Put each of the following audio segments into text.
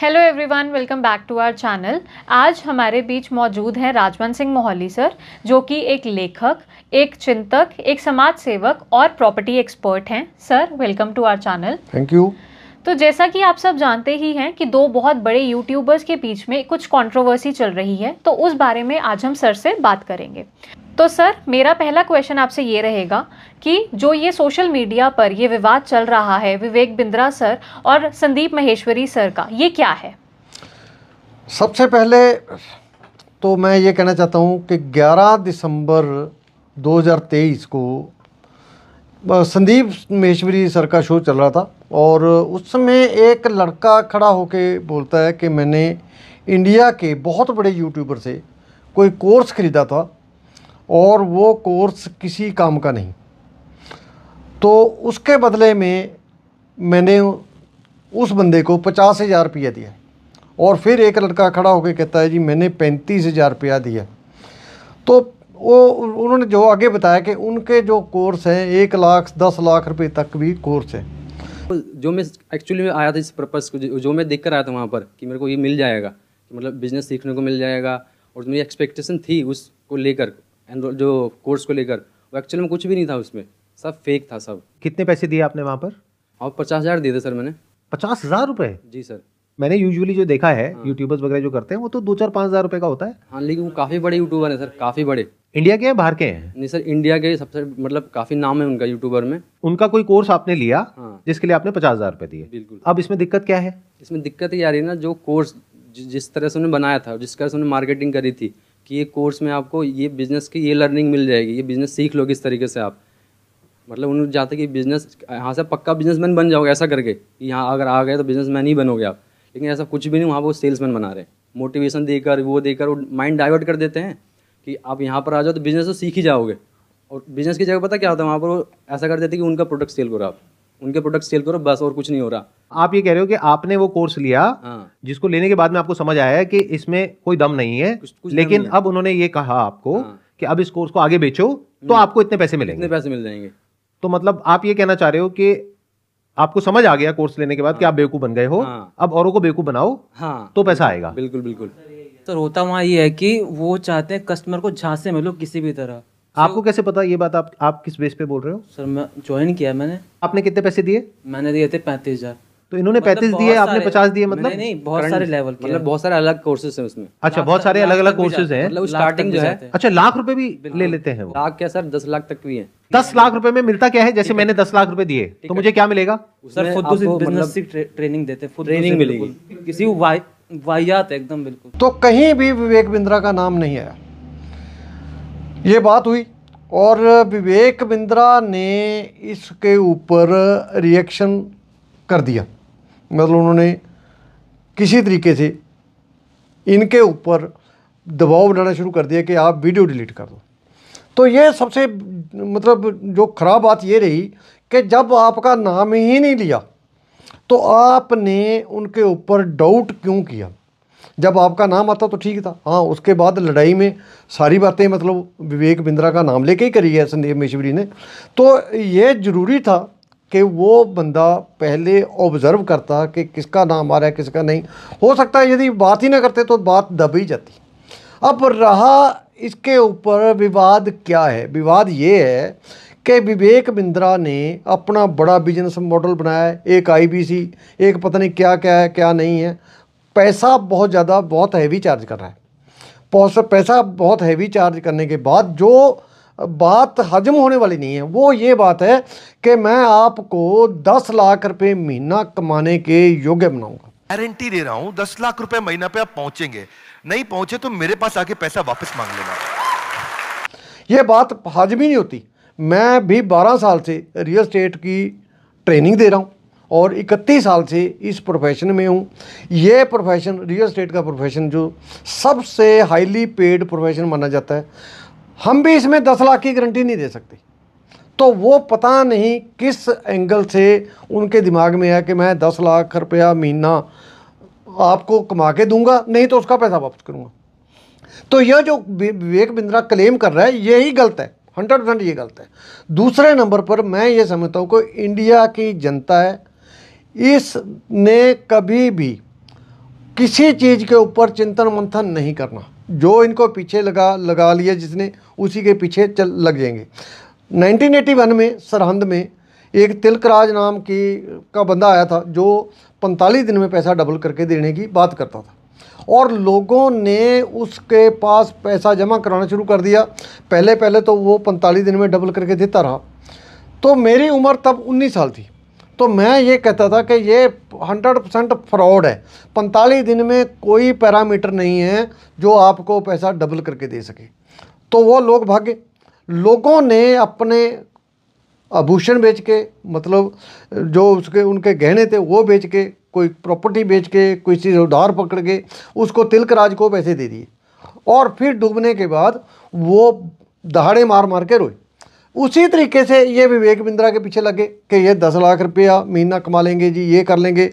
Hello everyone welcome back to our channel आज हमारे बीच मौजूद हैं राजवंत सिंह मोहली सर जो कि एक लेखक एक चिंतक एक समाज सेवक और प्रॉपर्टी एक्सपर्ट हैं sir welcome to our channel thank you तो जैसा कि आप सब जानते ही हैं कि दो बहुत बड़े यूट्यूबर्स के बीच में कुछ कंट्रोवर्सी चल रही है तो उस बारे में आज हम सर से बात करेंगे तो सर मेरा पहला क्वेश्चन आपसे ये रहेगा कि जो ये सोशल मीडिया पर ये विवाद चल रहा है विवेक बिंद्रा सर और संदीप महेश्वरी सर का ये क्या है सबसे पहले तो मैं ये कहना चाहता हूँ कि 11 दिसंबर 2023 को संदीप महेश्वरी सर का शो चल रहा था और उस समय एक लड़का खड़ा होकर बोलता है कि मैंने इंडिया के बहुत बड़े यूट्यूबर से कोई कोर्स ख़रीदा था और वो कोर्स किसी काम का नहीं तो उसके बदले में मैंने उस बंदे को पचास हज़ार रुपया दिया और फिर एक लड़का खड़ा होकर कहता है जी मैंने पैंतीस हज़ार रुपया दिया तो वो उन्होंने जो आगे बताया कि उनके जो कोर्स हैं एक लाख दस लाख रुपए तक भी कोर्स है जो मैं एक्चुअली में आया था इस पर्पज़ को जो मैं देख कर आया था वहाँ पर कि मेरे को ये मिल जाएगा मतलब बिज़नेस सीखने को मिल जाएगा और मेरी एक्सपेक्टेशन थी उसको लेकर जो कोर्स को लेकर वो एक्चुअल में कुछ भी नहीं था उसमें सब फेक था सब कितने पैसे दिए आपने वहाँ पर और पचास हज़ार दिए थे सर मैंने पचास हज़ार रुपये जी सर मैंने यूजुअली जो देखा है हाँ। यूट्यूबर्स वगैरह जो करते हैं वो तो दो चार पाँच हज़ार रुपये का होता है हाँ लेकिन वो काफ़ी बड़े यूट्यूबर हैं सर काफ़ी बड़े इंडिया के हैं बाहर के हैं नहीं सर इंडिया के सबसे मतलब काफ़ी नाम है उनका यूट्यूबर में उनका कोई कोर्स आपने लिया हाँ। जिसके लिए आपने पचास हज़ार रुपये दिए बिल्कुल अब इसमें दिक्कत क्या है इसमें दिक्कत ये आ रही है ना जो कोर्स जिस तरह से उन्होंने बनाया था जिस तरह से उन्होंने मार्केटिंग करी थी कि ये कोर्स में आपको ये बिज़नेस की ये लर्निंग मिल जाएगी ये बिज़नेस सीख लोगे इस तरीके से आप मतलब उन्होंने चाहते कि बिज़नेस यहाँ से पक्का बिजनेसमैन बन जाओगे ऐसा करके कि यहाँ अगर आ गए तो बिजनेसमैन ही बनोगे आप लेकिन ऐसा कुछ भी नहीं वहाँ वो सेल्समैन बना रहे हैं मोटिवेशन देकर वो देकर वो माइंड डाइवर्ट कर देते हैं कि आप यहाँ पर आ जाओ तो बिज़नेस तो सीख ही जाओगे और बिज़नेस की जगह पता क्या होता है वहाँ पर वो ऐसा कर देते कि उनका प्रोडक्ट सेल करो आप उनके प्रोडक्ट सेल करो बस और कुछ नहीं हो रहा आप ये कह रहे हो कि आपने वो कोर्स लिया हाँ। जिसको लेने के बाद में आपको समझ आया कि इसमें कोई दम नहीं है कुछ, कुछ लेकिन नहीं है। अब उन्होंने ये कहा आपको हाँ। कि अब इस कोर्स को आगे बेचो तो हम्म। आपको इतने पैसे मिलेंगे इतने पैसे मिल जाएंगे तो मतलब आप ये कहना चाह रहे हो कि आपको समझ आ गया कोर्स लेने के बाद कि हाँ। आप बेवकूफ़ बन गए हो हाँ। अब औरों को बेवकूफ़ बनाओ हाँ। तो पैसा आएगा बिल्कुल बिल्कुल सर होता वहाँ ये है कि वो चाहते हैं कस्टमर को झांसे मिलो किसी भी तरह आपको कैसे पता ये बात आप आप किस बेस पे बोल रहे हो सर मैं ज्वाइन किया मैंने आपने कितने पैसे दिए मैंने दिए थे पैंतीस हजार तो इन्होंने मतलब पैंतीस दिए आपने पचास दिए मतलब नहीं, बहुत सारे लेवल मतलब बहुत सारे अलग कोर्सेज हैं उसमें अच्छा बहुत सारे अलग अलग कोर्सेज हैं मतलब स्टार्टिंग जो है अच्छा लाख रुपए भी ले लेते हैं लाख क्या सर दस लाख तक भी है दस लाख रुपए में मिलता क्या है जैसे मैंने दस लाख रुपए दिए तो मुझे क्या मिलेगा सर खुद बिजनेस ट्रेनिंग मतलब देते हैं ट्रेनिंग मिलेगी किसी वाहियात एकदम बिल्कुल तो कहीं भी विवेक बिंद्रा का नाम नहीं आया ये बात हुई और विवेक बिंद्रा ने इसके ऊपर रिएक्शन कर दिया मतलब उन्होंने किसी तरीके से इनके ऊपर दबाव बनाना शुरू कर दिया कि आप वीडियो डिलीट कर दो तो ये सबसे मतलब जो ख़राब बात ये रही कि जब आपका नाम ही नहीं लिया तो आपने उनके ऊपर डाउट क्यों किया जब आपका नाम आता तो ठीक था हाँ उसके बाद लड़ाई में सारी बातें मतलब विवेक बिंद्रा का नाम लेके ही करी है संदीप मिश्री ने तो ये ज़रूरी था कि वो बंदा पहले ऑब्ज़र्व करता कि किसका नाम आ रहा है किसका नहीं हो सकता है यदि बात ही ना करते तो बात दब ही जाती अब रहा इसके ऊपर विवाद क्या है विवाद ये है कि विवेक बिंद्रा ने अपना बड़ा बिजनेस मॉडल बनाया है एक आईबीसी एक पता नहीं क्या क्या है क्या नहीं है पैसा बहुत ज़्यादा बहुत हैवी चार्ज कर रहा है पैसा बहुत हैवी चार्ज करने के बाद जो बात हजम होने वाली नहीं है वो ये बात है कि मैं आपको दस लाख रुपए महीना कमाने के योग्य बनाऊंगा गारंटी दे रहा हूं दस लाख रुपए महीना पे आप पहुंचेंगे नहीं पहुंचे तो मेरे पास आके पैसा वापस मांग लेना ये बात हजम ही नहीं होती मैं भी बारह साल से रियल स्टेट की ट्रेनिंग दे रहा हूँ और इकतीस साल से इस प्रोफेशन में हूँ ये प्रोफेशन रियल स्टेट का प्रोफेशन जो सबसे हाईली पेड प्रोफेशन माना जाता है हम भी इसमें दस लाख की गारंटी नहीं दे सकते तो वो पता नहीं किस एंगल से उनके दिमाग में है कि मैं दस लाख रुपया महीना आपको कमा के दूंगा नहीं तो उसका पैसा वापस करूँगा तो यह जो विवेक बिंद्रा क्लेम कर रहा है यही गलत है हंड्रेड परसेंट ये गलत है दूसरे नंबर पर मैं ये समझता हूँ कि इंडिया की जनता है इसने कभी भी किसी चीज़ के ऊपर चिंतन मंथन नहीं करना जो इनको पीछे लगा लगा लिया जिसने उसी के पीछे चल लग जाएंगे 1981 में सरहंद में एक तिलकराज नाम की का बंदा आया था जो 45 दिन में पैसा डबल करके देने की बात करता था और लोगों ने उसके पास पैसा जमा कराना शुरू कर दिया पहले पहले तो वो 45 दिन में डबल करके देता रहा तो मेरी उम्र तब 19 साल थी तो मैं ये कहता था कि ये 100 परसेंट फ्रॉड है पैंतालीस दिन में कोई पैरामीटर नहीं है जो आपको पैसा डबल करके दे सके तो वो लोग भागे लोगों ने अपने आभूषण बेच के मतलब जो उसके उनके गहने थे वो बेच के कोई प्रॉपर्टी बेच के कोई चीज़ उधार पकड़ के उसको तिलक राज को पैसे दे दिए और फिर डूबने के बाद वो दहाड़े मार मार के रोए उसी तरीके से ये विवेक बिंद्रा के पीछे लगे कि ये दस लाख रुपया महीना कमा लेंगे जी ये कर लेंगे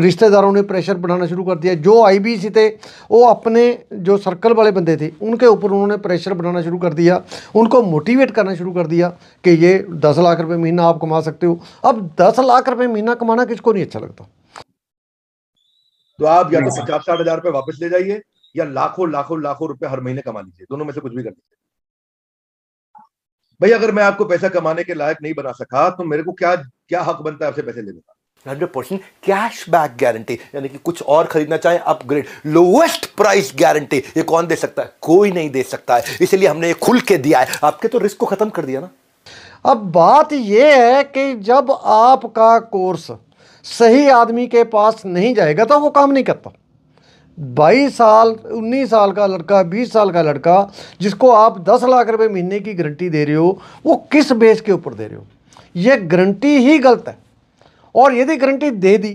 रिश्तेदारों ने प्रेशर बढ़ाना शुरू कर दिया जो आईबीसी थे वो अपने जो सर्कल वाले बंदे थे उनके ऊपर उन्होंने प्रेशर बनाना शुरू कर दिया उनको मोटिवेट करना शुरू कर दिया कि ये दस लाख रुपये महीना आप कमा सकते हो अब दस लाख रुपये महीना कमाना किसको नहीं अच्छा लगता तो आप या तो पचास साठ हज़ार रुपये वापस ले जाइए या लाखों लाखों लाखों रुपये हर महीने कमा लीजिए दोनों में से कुछ भी कर लीजिए भाई अगर मैं आपको पैसा कमाने के लायक नहीं बना सका तो मेरे को क्या क्या हक बनता है आपसे पैसे लेने का hundred percent cash back guarantee यानी कि कुछ और खरीदना चाहे अपग्रेड लोवेस्ट प्राइस गारंटी ये कौन दे सकता है कोई नहीं दे सकता है इसलिए हमने ये खुल के दिया है आपके तो रिस्क को खत्म कर दिया ना अब बात यह है कि जब आपका कोर्स सही आदमी के पास नहीं जाएगा तो वो काम नहीं करता बाईस साल उन्नीस साल का लड़का बीस साल का लड़का जिसको आप दस लाख रुपए महीने की गारंटी दे रहे हो वो किस बेस के ऊपर दे रहे हो ये गारंटी ही गलत है और यदि गारंटी दे दी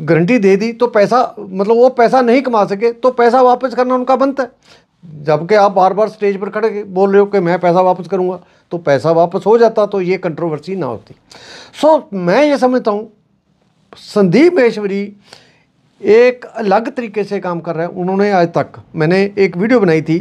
गारंटी दे दी तो पैसा मतलब वो पैसा नहीं कमा सके तो पैसा वापस करना उनका बनता है जबकि आप बार बार स्टेज पर खड़े बोल रहे हो कि मैं पैसा वापस करूँगा तो पैसा वापस हो जाता तो ये कंट्रोवर्सी ना होती सो मैं ये समझता हूँ संदीप महेश्वरी एक अलग तरीके से काम कर रहे हैं उन्होंने आज तक मैंने एक वीडियो बनाई थी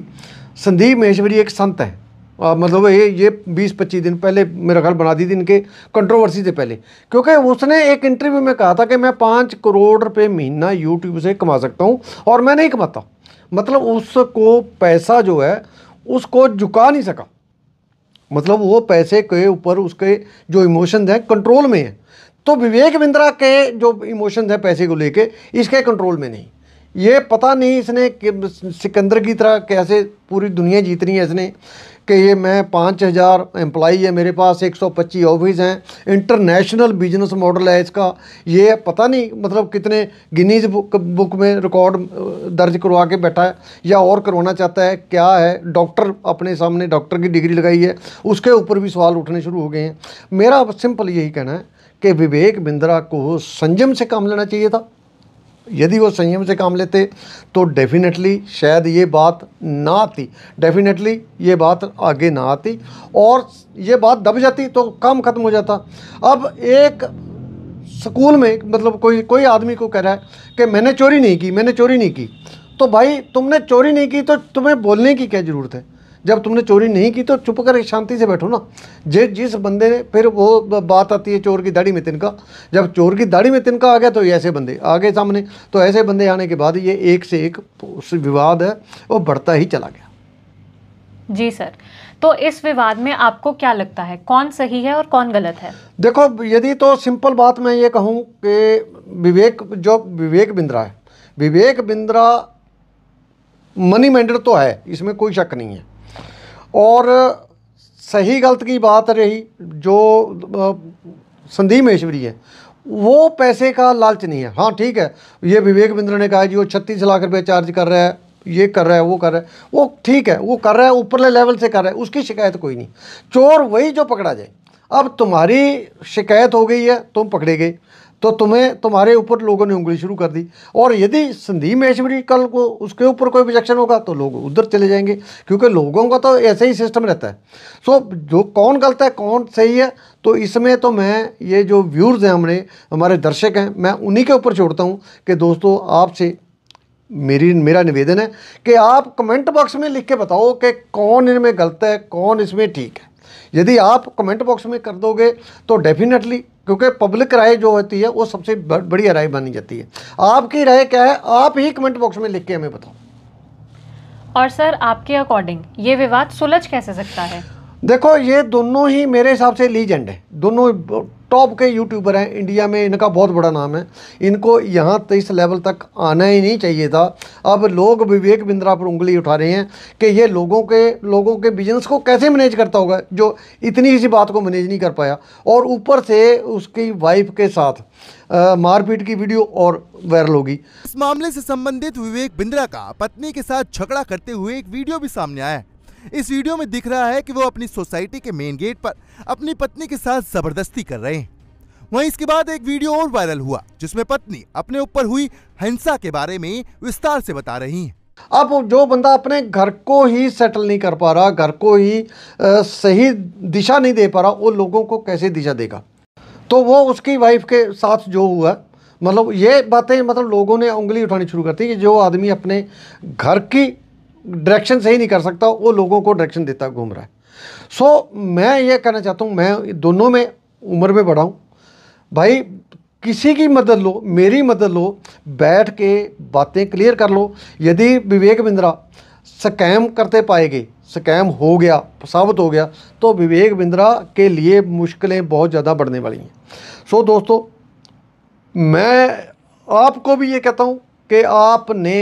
संदीप महेश्वरी एक संत है आ, मतलब ये ये 20-25 दिन पहले मेरा ख्याल बना दी थी इनके कंट्रोवर्सी से पहले क्योंकि उसने एक इंटरव्यू में कहा था कि मैं पाँच करोड़ रुपये महीना यूट्यूब से कमा सकता हूँ और मैं नहीं कमाता मतलब उसको पैसा जो है उसको झुका नहीं सका मतलब वो पैसे के ऊपर उसके जो इमोशन हैं कंट्रोल में है तो विवेक बिंद्रा के जो इमोशंस हैं पैसे को लेके इसके कंट्रोल में नहीं ये पता नहीं इसने सिकंदर की तरह कैसे पूरी दुनिया जीतनी है इसने कि ये मैं पाँच हज़ार एम्प्लाई है मेरे पास एक सौ पच्चीस ऑफिस हैं इंटरनेशनल बिजनेस मॉडल है इसका ये पता नहीं मतलब कितने गिनीज बुक बुक में रिकॉर्ड दर्ज करवा के बैठा है या और करवाना चाहता है क्या है डॉक्टर अपने सामने डॉक्टर की डिग्री लगाई है उसके ऊपर भी सवाल उठने शुरू हो गए हैं मेरा सिंपल यही कहना है कि विवेक बिंद्रा को संयम से काम लेना चाहिए था यदि वो संयम से काम लेते तो डेफिनेटली शायद ये बात ना आती डेफिनेटली ये बात आगे ना आती और ये बात दब जाती तो काम खत्म हो जाता अब एक स्कूल में मतलब कोई कोई आदमी को कह रहा है कि मैंने चोरी नहीं की मैंने चोरी नहीं की तो भाई तुमने चोरी नहीं की तो तुम्हें बोलने की क्या ज़रूरत है जब तुमने चोरी नहीं की तो चुप कर शांति से बैठो ना जे जिस बंदे ने फिर वो बात आती है चोर की दाढ़ी में तिनका जब चोर की दाढ़ी में तिनका आ गया तो ऐसे बंदे आ गए सामने तो ऐसे बंदे आने के बाद ये एक से एक विवाद है वो बढ़ता ही चला गया जी सर तो इस विवाद में आपको क्या लगता है कौन सही है और कौन गलत है देखो यदि तो सिंपल बात मैं ये कहूँ कि विवेक जो विवेक बिंद्रा है विवेक बिंद्रा मनी मैंडर तो है इसमें कोई शक नहीं है और सही गलत की बात रही जो संदीप महेश्वरी है वो पैसे का लालच नहीं है हाँ ठीक है ये विवेक बिंद्र ने कहा जी वो छत्तीस लाख रुपये चार्ज कर रहा है ये कर रहा है वो कर रहा है वो ठीक है वो कर रहा है ऊपरले लेवल से कर रहा है उसकी शिकायत कोई नहीं चोर वही जो पकड़ा जाए अब तुम्हारी शिकायत हो गई है तुम पकड़े गए तो तुम्हें तुम्हारे ऊपर लोगों ने उंगली शुरू कर दी और यदि संदीप महेश्वरी कल को उसके ऊपर कोई ऑब्जेक्शन होगा तो लोग उधर चले जाएंगे क्योंकि लोगों का तो ऐसे ही सिस्टम रहता है सो जो कौन गलत है कौन सही है तो इसमें तो मैं ये जो व्यूर्स हैं हमने हमारे दर्शक हैं मैं उन्हीं के ऊपर छोड़ता हूँ कि दोस्तों आपसे मेरी मेरा निवेदन है कि आप कमेंट बॉक्स में लिख के बताओ कि कौन इनमें गलत है कौन इसमें ठीक है यदि आप कमेंट बॉक्स में कर दोगे तो डेफिनेटली क्योंकि पब्लिक राय जो होती है वो सबसे बढ़िया राय बनी जाती है आपकी राय क्या है आप ही कमेंट बॉक्स में लिख के हमें बताओ और सर आपके अकॉर्डिंग ये विवाद सुलझ कैसे सकता है देखो ये दोनों ही मेरे हिसाब से लीजेंड है दोनों टॉप के यूट्यूबर हैं इंडिया में इनका बहुत बड़ा नाम है इनको यहाँ तो इस लेवल तक आना ही नहीं चाहिए था अब लोग विवेक बिंद्रा पर उंगली उठा रहे हैं कि ये लोगों के लोगों के बिजनेस को कैसे मैनेज करता होगा जो इतनी सी बात को मैनेज नहीं कर पाया और ऊपर से उसकी वाइफ के साथ मारपीट की वीडियो और वायरल होगी इस मामले से संबंधित विवेक बिंद्रा का पत्नी के साथ झगड़ा करते हुए एक वीडियो भी सामने आया है इस वीडियो में दिख रहा है कि वो अपनी सोसाइटी के मेन गेट पर अपनी पत्नी के साथ जबरदस्ती कर रहे हैं वहीं इसके बाद एक वीडियो और वायरल हुआ जिसमें पत्नी अपने ऊपर हुई हिंसा के बारे में विस्तार से बता रही है अब जो बंदा अपने घर को ही सेटल नहीं कर पा रहा घर को ही आ, सही दिशा नहीं दे पा रहा वो लोगों को कैसे दिशा देगा तो वो उसकी वाइफ के साथ जो हुआ मतलब ये बातें मतलब लोगों ने उंगली उठानी शुरू कर दी कि जो आदमी अपने घर की डायरेक्शन सही नहीं कर सकता वो लोगों को डायरेक्शन देता घूम रहा है सो so, मैं ये कहना चाहता हूँ मैं दोनों में उम्र में बड़ा हूँ भाई किसी की मदद लो मेरी मदद लो बैठ के बातें क्लियर कर लो यदि विवेक बिंद्रा स्कैम करते पाए गए स्कैम हो गया साबित हो गया तो विवेक बिंद्रा के लिए मुश्किलें बहुत ज़्यादा बढ़ने वाली हैं सो so, दोस्तों मैं आपको भी ये कहता हूँ कि आपने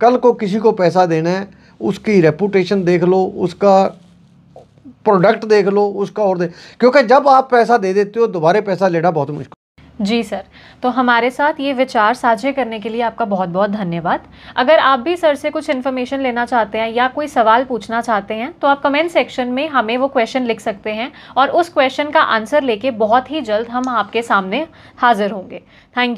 कल को किसी को पैसा देना है उसकी रेपूटेशन देख लो उसका प्रोडक्ट देख लो उसका और दे क्योंकि जब आप पैसा दे देते हो दोबारा पैसा लेना बहुत मुश्किल जी सर तो हमारे साथ ये विचार साझे करने के लिए आपका बहुत बहुत धन्यवाद अगर आप भी सर से कुछ इन्फॉर्मेशन लेना चाहते हैं या कोई सवाल पूछना चाहते हैं तो आप कमेंट सेक्शन में हमें वो क्वेश्चन लिख सकते हैं और उस क्वेश्चन का आंसर लेके बहुत ही जल्द हम आपके सामने हाजिर होंगे थैंक यू